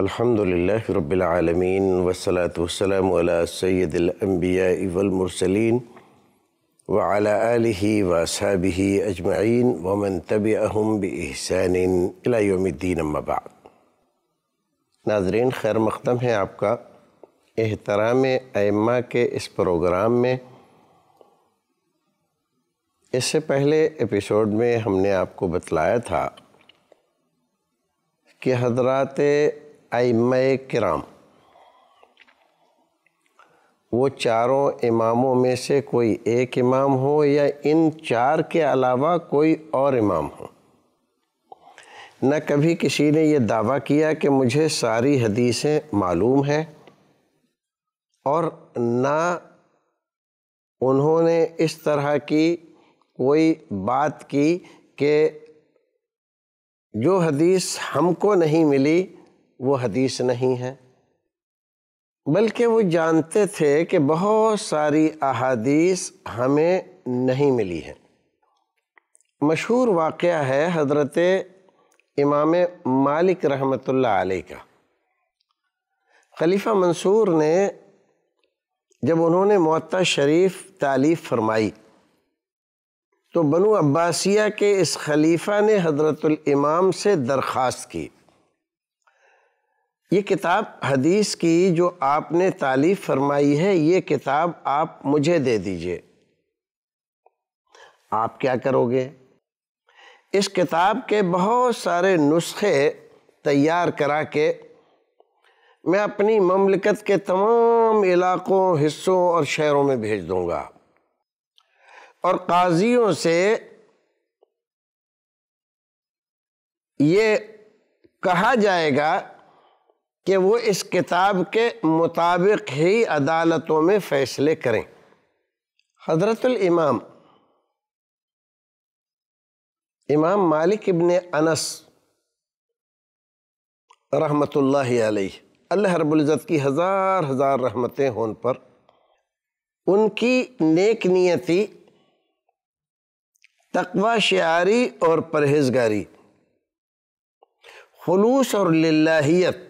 الحمد لله رب العالمين والصلاة والسلام على سيد الأنبياء والمرسلين وعلى آله وأصحابه أجمعين ومن تبعهم بإحسان إلى يوم الدين ما بعد ناظرین خیر مقدم ہے آپ کا احترام ائمہ کے اس پروگرام میں اس سے پہلے اپیسوڈ میں ہم نے آپ کو بتلایا تھا کہ حضرات आइमय कराम वो चारों इमामों में से कोई एक इमाम हो या इन चार के अलावा कोई और इमाम हो न कभी किसी ने यह दावा किया कि मुझे सारी हदीसें मालूम हैं और ना उन्होंने इस तरह की कोई बात की कि जो हदीस हमको नहीं मिली वो हदीस नहीं है बल्कि वो जानते थे कि बहुत सारी अहादीस हमें नहीं मिली है मशहूर वाक़ है हज़रत इमाम मालिक रहमतुल्लाह अलैह का खलीफा मंसूर ने जब उन्होंने मत्ता शरीफ तालीफ़ फरमाई तो बनु अब्बासिया के इस खलीफ़ा ने हज़रतुल इमाम से दरख्वास्त की ये किताब हदीस की जो आपने तालीफ फरमाई है ये किताब आप मुझे दे दीजिए आप क्या करोगे इस किताब के बहुत सारे नुस्खे तैयार करा के मैं अपनी ममलिकत के तमाम इलाकों हिस्सों और शहरों में भेज दूँगा और काजियों से ये कहा जाएगा कि वो इस किताब के मुताबिक ही अदालतों में फ़ैसले करें हजरतुल इमाम इमाम मालिक इबन अनस रहमतुल्लाह अलैह अल्लाह रब्ज़त की हज़ार हज़ार रहमतें हों पर उनकी नेक नियति तकवा शारी और परहेजगारी खलूस और लाहीत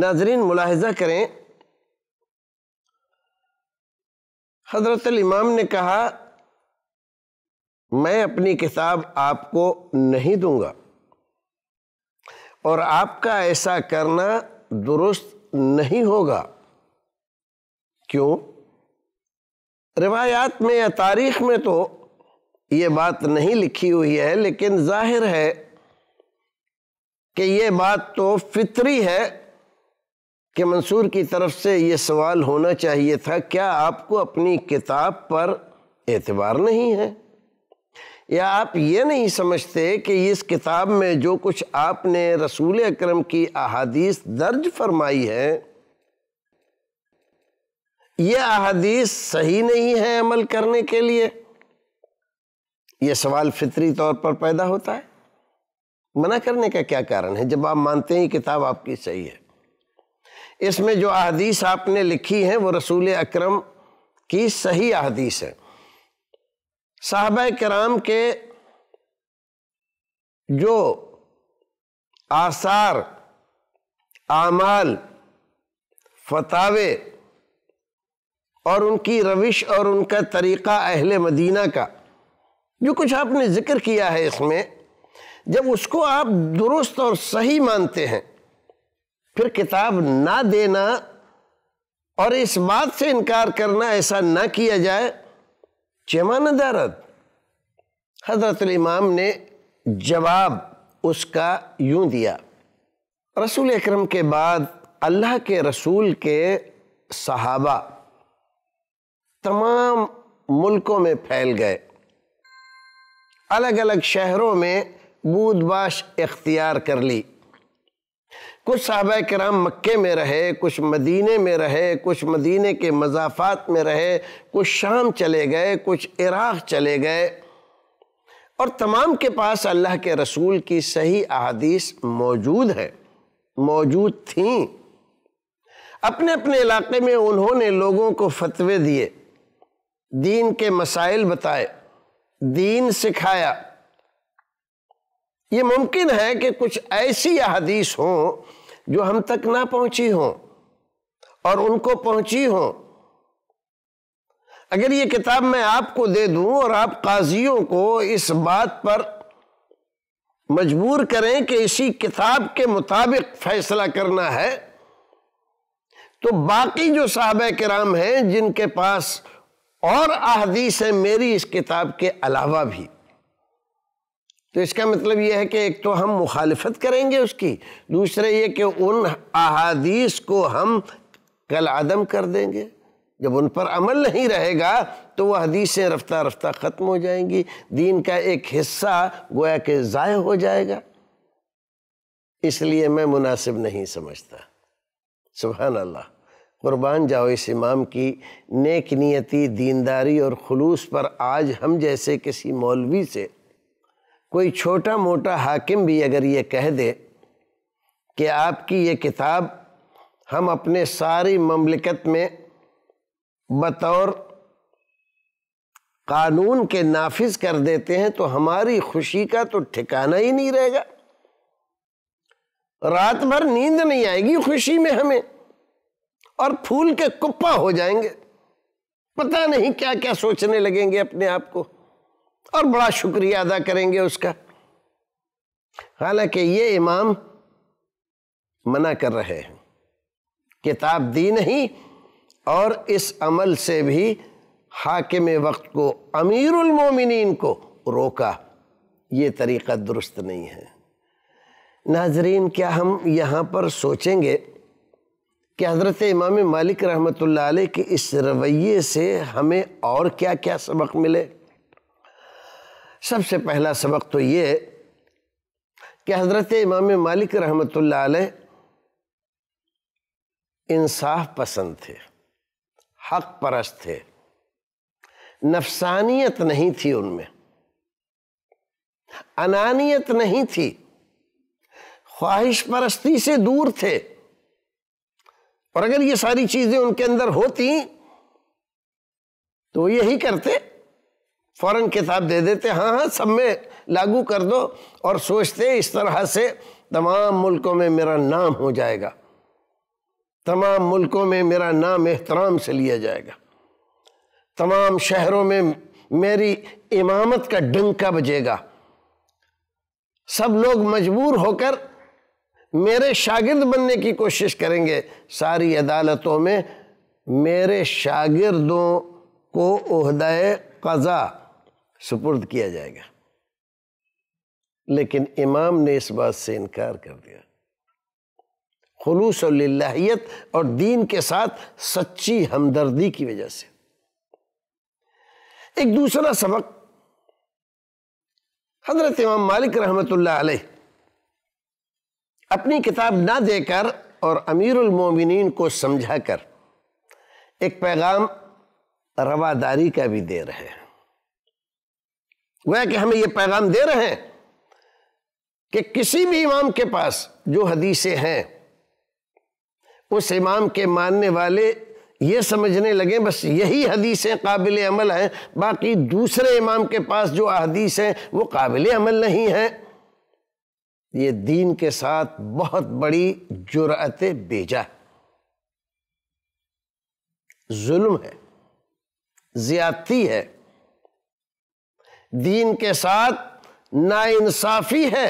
नाजरीन मुलाहजा करें हज़रत इमाम ने कहा मैं अपनी किताब आपको नहीं दूंगा और आपका ऐसा करना दुरुस्त नहीं होगा क्यों रिवायात में या तारीख़ में तो ये बात नहीं लिखी हुई है लेकिन जाहिर है कि ये बात तो फितरी है कि मंसूर की तरफ से ये सवाल होना चाहिए था क्या आपको अपनी किताब पर एतबार नहीं है या आप ये नहीं समझते कि इस किताब में जो कुछ आपने रसूल अक्रम की अहादीस दर्ज फरमाई है ये अहादीस सही नहीं है अमल करने के लिए यह सवाल फितरी तौर पर पैदा होता है मना करने का क्या कारण है जब आप मानते हैं किताब आपकी सही है इसमें जो अहदीस आपने लिखी हैं वो रसूल अक्रम की सही अहदीस है साहब कराम के जो आसार आमाल फतावे और उनकी रविश और उनका तरीक़ा अहल मदीना का जो कुछ आपने ज़िक्र किया है इसमें जब उसको आप दुरुस्त और सही मानते हैं फिर किताब ना देना और इस बात से इनकार करना ऐसा ना किया जाए चेमान अदारत हजरत इमाम ने जवाब उसका यूं दिया रसूल अक्रम के बाद अल्लाह के रसूल के सहाबा तमाम मुल्कों में फैल गए अलग अलग शहरों में बूदबाश इख्तियार कर ली कुछ साहब कराम मक्के में रहे कुछ मदीने में रहे कुछ मदीने के मजाफात में रहे कुछ शाम चले गए कुछ इराक़ चले गए और तमाम के पास अल्लाह के रसूल की सही अदीस मौजूद है मौजूद थी अपने अपने इलाके में उन्होंने लोगों को फतवे दिए दीन के मसाइल बताए दीन सिखाया ये मुमकिन है कि कुछ ऐसी अहदीस हों जो हम तक ना पहुंची हों और उनको पहुंची हों अगर ये किताब मैं आपको दे दूं और आप काजियों को इस बात पर मजबूर करें कि इसी किताब के मुताबिक फैसला करना है तो बाकी जो साहब कराम हैं जिनके पास और अहदीस हैं मेरी इस किताब के अलावा भी तो इसका मतलब यह है कि एक तो हम मुखालफत करेंगे उसकी दूसरा ये कि उन अहादीस को हम कल आदम कर देंगे जब उन पर अमल नहीं रहेगा तो वह हदीसें रफ्ता रफ्ता ख़त्म हो जाएंगी दीन का एक हिस्सा गोया के ज़ाय हो जाएगा इसलिए मैं मुनासिब नहीं समझता सुबहान अल्लाह कुर्बान जाओ इस इमाम की नेक नियति दीनदारी और खलूस पर आज हम जैसे किसी मौलवी से कोई छोटा मोटा हाकिम भी अगर ये कह दे कि आपकी ये किताब हम अपने सारी ममलिकत में बतौर कानून के नाफिज कर देते हैं तो हमारी खुशी का तो ठिकाना ही नहीं रहेगा रात भर नींद नहीं आएगी खुशी में हमें और फूल के कुप्पा हो जाएंगे पता नहीं क्या क्या सोचने लगेंगे अपने आप को और बड़ा शुक्रिया अदा करेंगे उसका हालांकि ये इमाम मना कर रहे हैं किताब दी नहीं और इस अमल से भी हाकिम वक्त को अमीरमिन को रोका ये तरीक़ा दुरुस्त नहीं है नाजरीन क्या हम यहाँ पर सोचेंगे कि हज़रत इमाम मालिक रहमत आ इस रवैये से हमें और क्या क्या सबक मिले सबसे पहला सबक तो ये कि हज़रत इमाम मालिक रहमत इंसाफ पसंद थे हक परस्त थे नफसानियत नहीं थी उनमें अनानियत नहीं थी ख्वाहिश परस्ती से दूर थे और अगर ये सारी चीज़ें उनके अंदर होती तो यही करते फौरन किताब दे देते हाँ हाँ सब में लागू कर दो और सोचते इस तरह से तमाम मुल्कों में मेरा नाम हो जाएगा तमाम मुल्कों में मेरा नाम एहतराम से लिया जाएगा तमाम शहरों में मेरी इमामत का डंका बजेगा सब लोग मजबूर होकर मेरे शागिर्द बनने की कोशिश करेंगे सारी अदालतों में मेरे शागिर्दों को अहदा कज़ा सुपुर्द किया जाएगा लेकिन इमाम ने इस बात से इनकार कर दिया खलूस और लाहियत और दीन के साथ सच्ची हमदर्दी की वजह से एक दूसरा सबक हजरत इमाम मालिक रहमत अपनी किताब ना देकर और अमीरमिन को समझा कर एक पैगाम रवादारी का भी दे रहे हैं वह कि हमें यह पैगाम दे रहे हैं कि किसी भी इमाम के पास जो हदीसें हैं उस इमाम के मानने वाले ये समझने लगे बस यही हदीसें काबिल अमल हैं बाकी दूसरे इमाम के पास जो अदीस हैं वो काबिल अमल नहीं हैं ये दीन के साथ बहुत बड़ी जुरात बेजा जुल्म है ज़्यादती है दीन के साथ नाइंसाफी है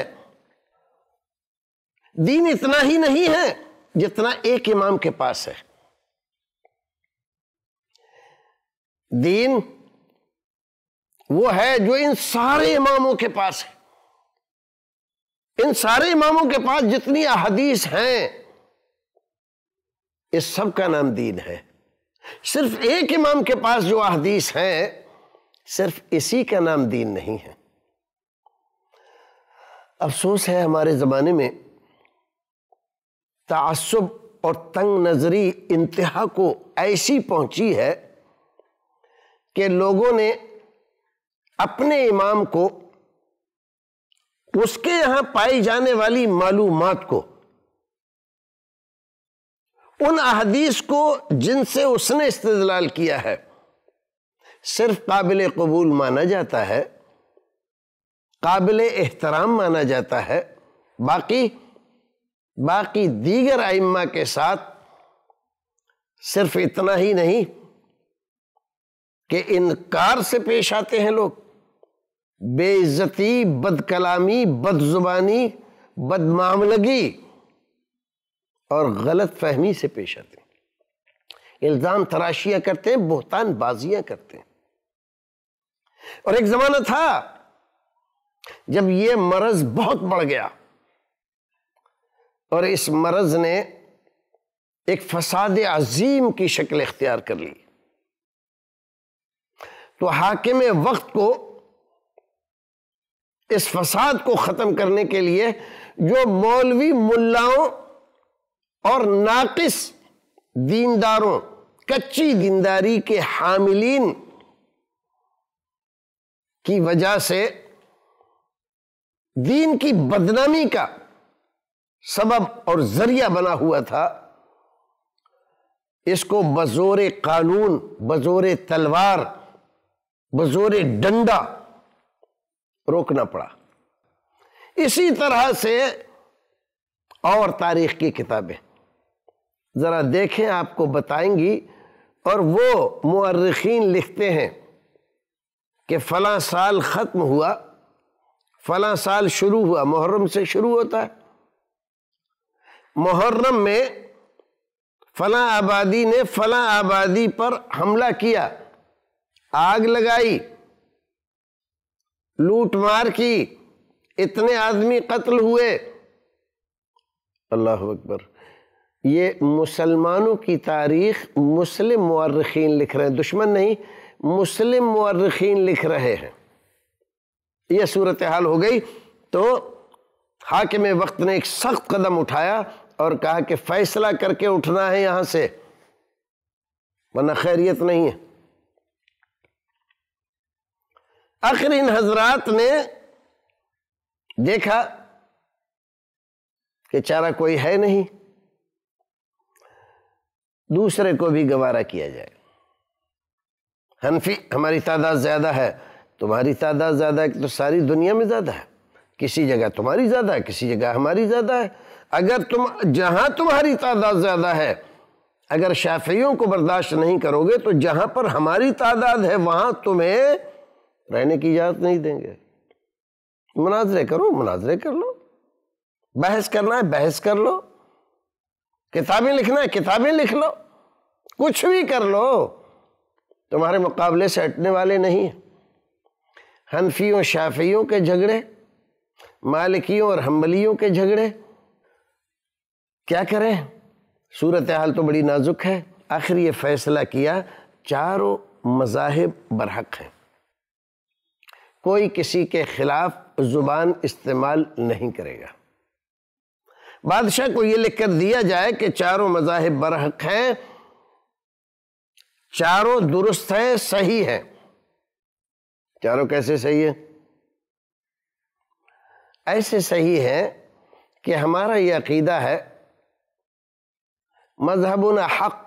दीन इतना ही नहीं है जितना एक इमाम के पास है दीन वो है जो इन सारे इमामों के पास है इन सारे इमामों के पास जितनी अहदीस हैं इस सब का नाम दीन है सिर्फ एक इमाम के पास जो अहदीस हैं सिर्फ इसी का नाम दीन नहीं है अफसोस है हमारे ज़माने में तसब और तंग नज़री इंतहा को ऐसी पहुंची है कि लोगों ने अपने इमाम को उसके यहां पाई जाने वाली मालूम को उन अहदीस को जिनसे उसने इस्तलाल किया है सिर्फ काबिल कबूल माना जाता है काबिल एहतराम माना जाता है बाकी बाकी दीगर आइम्मा के साथ सिर्फ इतना ही नहीं कि इनकार से पेश आते हैं लोग बेइज्जती बदकलामी बदजुबानी बदमामलगी और गलत फहमी से पेश आते हैं इल्ज़ाम तराशियाँ करते हैं बहतान बाजियाँ करते हैं और एक जमाना था जब ये मरज बहुत बढ़ गया और इस मरज ने एक फसाद अजीम की शक्ल इख्तियार कर ली तो हाकिम वक्त को इस फसाद को ख़त्म करने के लिए जो मौलवी मुल्लाओं और नाकिस दीनदारों कच्ची दीनदारी के हामिलीन की वजह से दीन की बदनामी का सबब और जरिया बना हुआ था इसको बजोर कानून बजोर तलवार बजोर डंडा रोकना पड़ा इसी तरह से और तारीख की किताबें ज़रा देखें आपको बताएंगी और वो मर्रखीन लिखते हैं कि फ़लाँ साल ख़त्म हुआ फ़लाँ साल शुरू हुआ मुहर्रम से शुरू होता है मुहर्रम में फ़लाँ आबादी ने फ़लाँ आबादी पर हमला किया आग लगाई लूट मार की इतने आदमी कत्ल हुए अल्लाह अकबर ये मुसलमानों की तारीख मुस्लिम मौरखीन लिख रहे हैं दुश्मन नहीं मुस्लिम मर्रखीन लिख रहे हैं यह सूरत हाल हो गई तो हाकिम वक्त ने एक सख्त कदम उठाया और कहा कि फैसला करके उठना है यहां से वरना खैरियत नहीं है आखिर इन हजरात ने देखा कि चारा कोई है नहीं दूसरे को भी गवारा किया जाए हनफी हमारी तादाद ज़्यादा है तुम्हारी तादाद ज़्यादा है तो सारी दुनिया में ज़्यादा है किसी जगह तुम्हारी ज़्यादा है किसी जगह हमारी ज़्यादा है अगर तुम जहाँ तुम्हारी तादाद ज़्यादा है अगर शाफियों को बर्दाश्त नहीं करोगे तो जहाँ पर हमारी तादाद है वहाँ तुम्हें रहने की इजाज़त नहीं देंगे मुनाजरे करो मुनाजरे कर लो बहस करना है बहस कर लो किताबें लिखना है किताबें लिख लो कुछ भी कर लो तुम्हारे मुकाबले से हटने वाले नहीं हैं हनफियों शाफियों के झगड़े मालिकियों और हम्बलियों के झगड़े क्या करें सूरत हाल तो बड़ी नाजुक है आखिर ये फैसला किया चारों मजाहब बरहक हैं कोई किसी के ख़िलाफ़ ज़ुबान इस्तेमाल नहीं करेगा बादशाह को यह लिखकर दिया जाए कि चारों मजाहब बरहक हैं चारों दुरुस्त है सही है चारों कैसे सही है ऐसे सही है कि हमारा यह अकीदा है मजहबन हक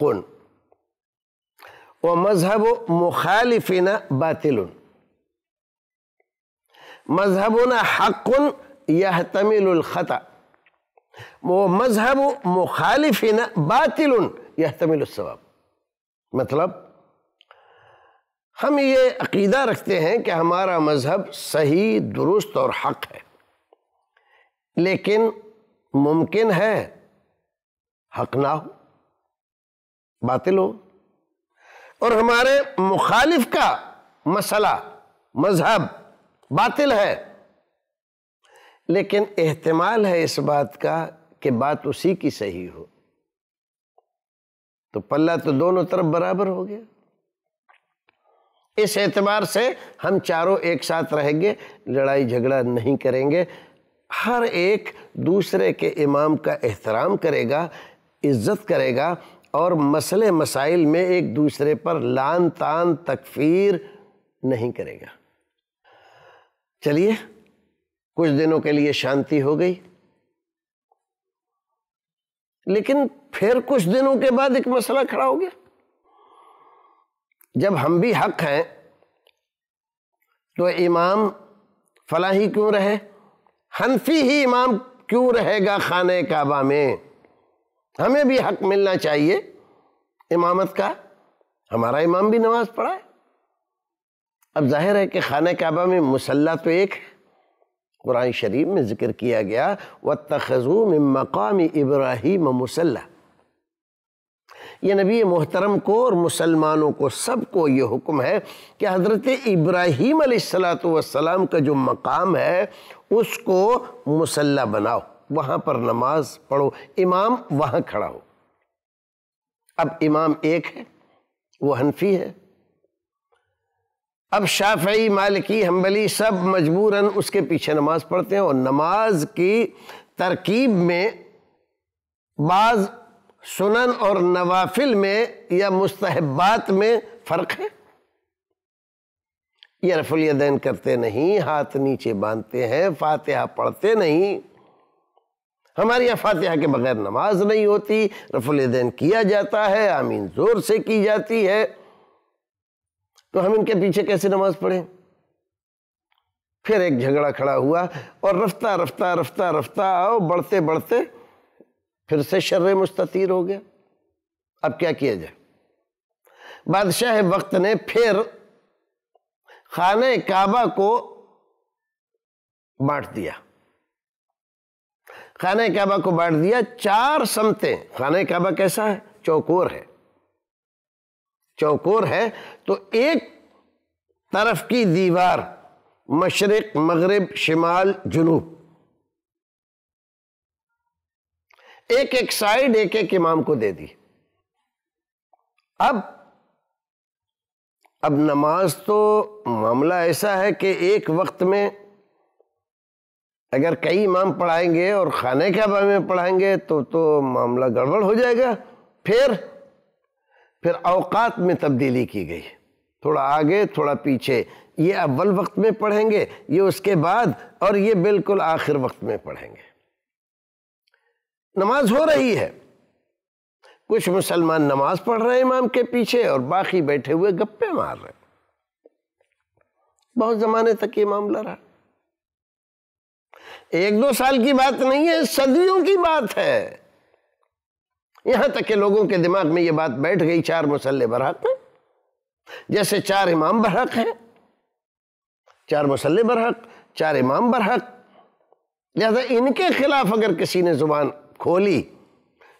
व मजहब मुखालिफिन बातिल मजहबन हक यह तमिलखता वो मजहब मुखालिफिन बातिल यह तमिलवाब मतलब हम ये अकीदा रखते हैं कि हमारा मज़हब सही दुरुस्त और हक है लेकिन मुमकिन है हक ना हो बातिल हो और हमारे मुखालिफ का मसला मज़हब बातिल है लेकिन एहतमाल है इस बात का कि बात उसी की सही हो तो पल्ला तो दोनों तरफ बराबर हो गया इस एतबार से हम चारों एक साथ रहेंगे लड़ाई झगड़ा नहीं करेंगे हर एक दूसरे के इमाम का एहतराम करेगा इज़्ज़त करेगा और मसले मसाइल में एक दूसरे पर लान तान तकफीर नहीं करेगा चलिए कुछ दिनों के लिए शांति हो गई लेकिन फिर कुछ दिनों के बाद एक मसला खड़ा हो गया जब हम भी हक हैं तो इमाम फला ही क्यों रहे हनफी ही इमाम क्यों रहेगा खान काबा में हमें भी हक मिलना चाहिए इमामत का हमारा इमाम भी नमाज पढ़ा है अब जाहिर है कि खाने काबा में मुसल्ला तो एक है कुरान शरीफ में जिक्र किया गया व तखजू में मकामी इब्राहिम मुसल्ला ये नबी मोहतरम को और मुसलमानों को सबको ये हुक्म है कि हज़रत इब्राहीम सलाम का जो मकाम है उसको मुसल्ला बनाओ वहाँ पर नमाज पढ़ो इमाम वहाँ खड़ा हो अब इमाम एक है वो हनफी है अब शाफी मालिकी हम्बली सब मजबूरन उसके पीछे नमाज पढ़ते हैं और नमाज की तरकीब में बाज़ सुनन और नवाफिल में या मुस्तहबात में फ़र्क है ये रफुलदैन करते नहीं हाथ नीचे बांधते हैं फातिहा पढ़ते नहीं हमारे यहाँ फातिहा के बगैर नमाज नहीं होती रफुलदैन किया जाता है आमीन ज़ोर से की जाती है तो हम इनके पीछे कैसे नमाज पढ़ें फिर एक झगड़ा खड़ा हुआ और रफ्ता रफ्ता रफ्ता रफ्ता आओ बढ़ते बढ़ते फिर से शर्र मुस्ततीर हो गया अब क्या किया जाए बादशाह वक्त ने फिर खान काबा को बांट दिया खान काबा को बांट दिया चार समतें खाने काबा कैसा है चौकोर है चौकोर है तो एक तरफ की दीवार मशरक मगरब शिमाल जुनूब एक एक साइड एक एक इमाम को दे दी अब अब नमाज तो मामला ऐसा है कि एक वक्त में अगर कई इमाम पढ़ाएंगे और खाने के बारे में पढ़ाएंगे तो तो मामला गड़बड़ हो जाएगा फिर फिर अवकात में तब्दीली की गई थोड़ा आगे थोड़ा पीछे ये अव्वल वक्त में पढ़ेंगे ये उसके बाद और ये बिल्कुल आखिर वक्त में पढ़ेंगे नमाज हो रही है कुछ मुसलमान नमाज पढ़ रहे हैं इमाम के पीछे और बाकी बैठे हुए गप्पे मार रहे बहुत जमाने तक ये मामला रहा एक दो साल की बात नहीं है सदियों की बात है यहां तक के लोगों के दिमाग में ये बात बैठ गई चार मुसल्ले बरहक में जैसे चार इमाम बरहक है चार मुसल्ले बरहक चार इमाम बरहक लिहाजा इनके खिलाफ अगर किसी ने जुबान खोली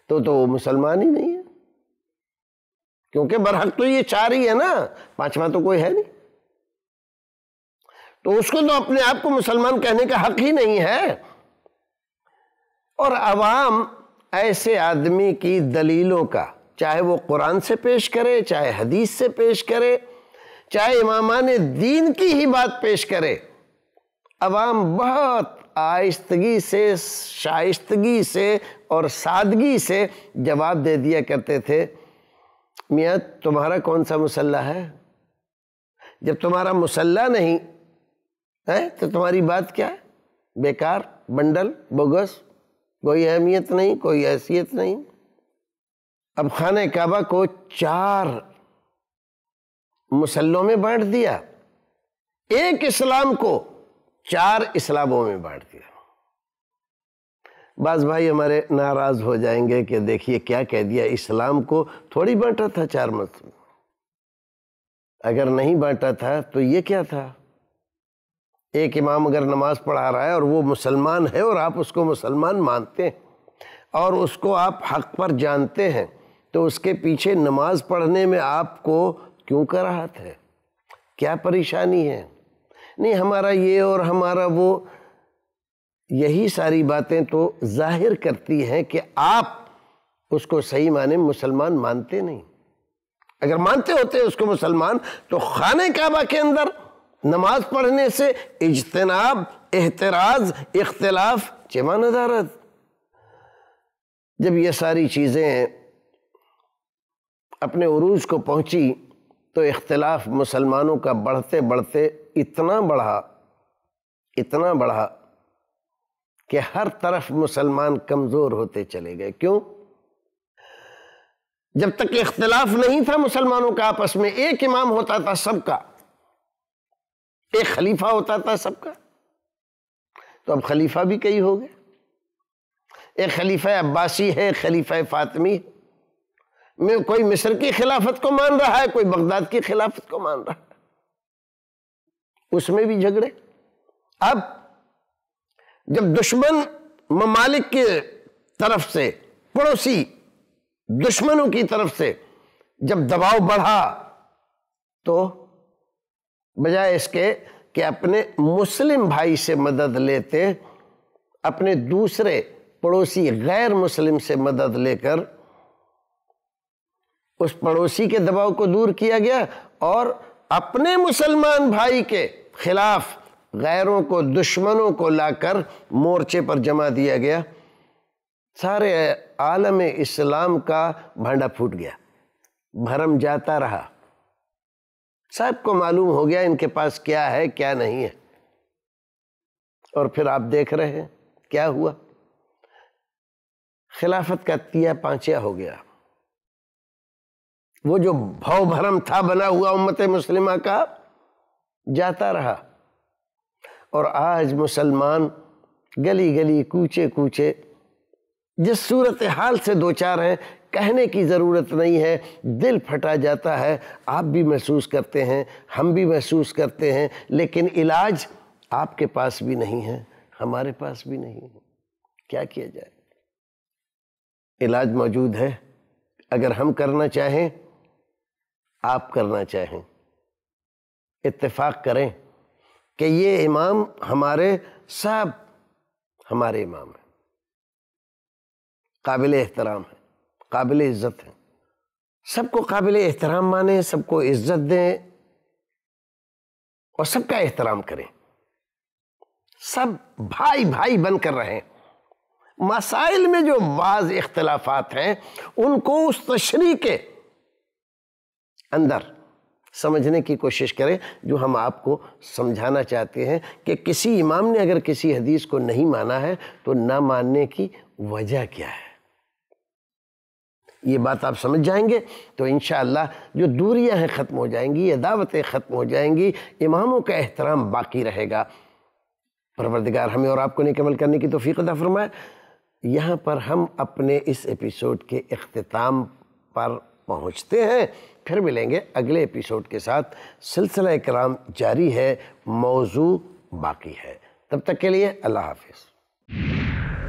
तो तो वो मुसलमान ही नहीं है क्योंकि बरहक तो ये चार ही है ना पांचवा तो कोई है नहीं तो उसको तो अपने आप को मुसलमान कहने का हक ही नहीं है और आवाम ऐसे आदमी की दलीलों का चाहे वो कुरान से पेश करे चाहे हदीस से पेश करे चाहे इमामान दीन की ही बात पेश करे अवाम बहुत आयस्तगी से शाइस्तगी से और सादगी से जवाब दे दिया करते थे मियाँ तुम्हारा कौन सा मुसल्ला है जब तुम्हारा मुसल्ला नहीं है तो तुम्हारी बात क्या है बेकार बंडल बोगस कोई अहमियत नहीं कोई हैसियत नहीं अब खान काबा को चार मुसल्लों में बांट दिया एक इस्लाम को चार इस्लामों में बांट दिया बाज भाई हमारे नाराज हो जाएंगे कि देखिए क्या कह दिया इस्लाम को थोड़ी बांटा था चार मत अगर नहीं बांटा था तो ये क्या था एक इमाम अगर नमाज पढ़ा रहा है और वो मुसलमान है और आप उसको मुसलमान मानते हैं और उसको आप हक पर जानते हैं तो उसके पीछे नमाज पढ़ने में आपको क्यों कराहत है क्या परेशानी है नहीं हमारा ये और हमारा वो यही सारी बातें तो जाहिर करती हैं कि आप उसको सही माने मुसलमान मानते नहीं अगर मानते होते उसको मुसलमान तो खान काबा के अंदर नमाज पढ़ने से इजतनाब एहतराज इख्तलाफ चमा नदारत जब ये सारी चीज़ें अपने अरूज को पहुँची तो इख्तलाफ मुसलमानों का बढ़ते बढ़ते इतना बढ़ा इतना बढ़ा कि हर तरफ मुसलमान कमज़ोर होते चले गए क्यों जब तक इख्तलाफ नहीं था मुसलमानों का आपस में एक इमाम होता था सबका एक खलीफा होता था सबका तो अब खलीफा भी कई हो गए एक खलीफा अब्बासी है खलीफा फातमी है में कोई मिस्र की खिलाफत को मान रहा है कोई बगदाद की खिलाफत को मान रहा है उसमें भी झगड़े अब जब दुश्मन ममालिक के तरफ से पड़ोसी दुश्मनों की तरफ से जब दबाव बढ़ा तो बजाय इसके कि अपने मुस्लिम भाई से मदद लेते अपने दूसरे पड़ोसी गैर मुस्लिम से मदद लेकर उस पड़ोसी के दबाव को दूर किया गया और अपने मुसलमान भाई के खिलाफ गैरों को दुश्मनों को लाकर मोर्चे पर जमा दिया गया सारे आलम इस्लाम का भांडा फूट गया भरम जाता रहा सबको मालूम हो गया इनके पास क्या है क्या नहीं है और फिर आप देख रहे हैं क्या हुआ खिलाफत का तिया पांचिया हो गया वो जो भव भरम था बना हुआ उम्मत मुस्लिमा का जाता रहा और आज मुसलमान गली गली कूचे कूचे जिस सूरत हाल से दो चार हैं कहने की ज़रूरत नहीं है दिल फटा जाता है आप भी महसूस करते हैं हम भी महसूस करते हैं लेकिन इलाज आपके पास भी नहीं है हमारे पास भी नहीं है क्या किया जाए इलाज मौजूद है अगर हम करना चाहें आप करना चाहें इत्तेफाक करें कि ये इमाम हमारे सब हमारे इमाम हैं काबिल एहतराम हैं काबिल इज़्ज़त हैं सबको काबिल एहतराम माने सबको इज़्ज़त दें और सबका एहतराम करें सब भाई भाई बनकर रहें मसाइल में जो बाज़ इख्तलाफात हैं उनको उस तशरी के अंदर समझने की कोशिश करें जो हम आपको समझाना चाहते हैं कि किसी इमाम ने अगर किसी हदीस को नहीं माना है तो ना मानने की वजह क्या है ये बात आप समझ जाएंगे तो इन जो दूरियां हैं ख़त्म हो जाएंगी दावतें ख़त्म हो जाएंगी इमामों का एहतराम बाकी रहेगा परवरदिगार हमें और आपको निकमल करने की तोफ़ी अदा फरमाए यहाँ पर हम अपने इस एपिसोड के अख्ताम पर पहुँचते हैं फिर मिलेंगे अगले एपिसोड के साथ सिलसिला कराम जारी है मौजू बाकी है तब तक के लिए अल्लाह हाफिज़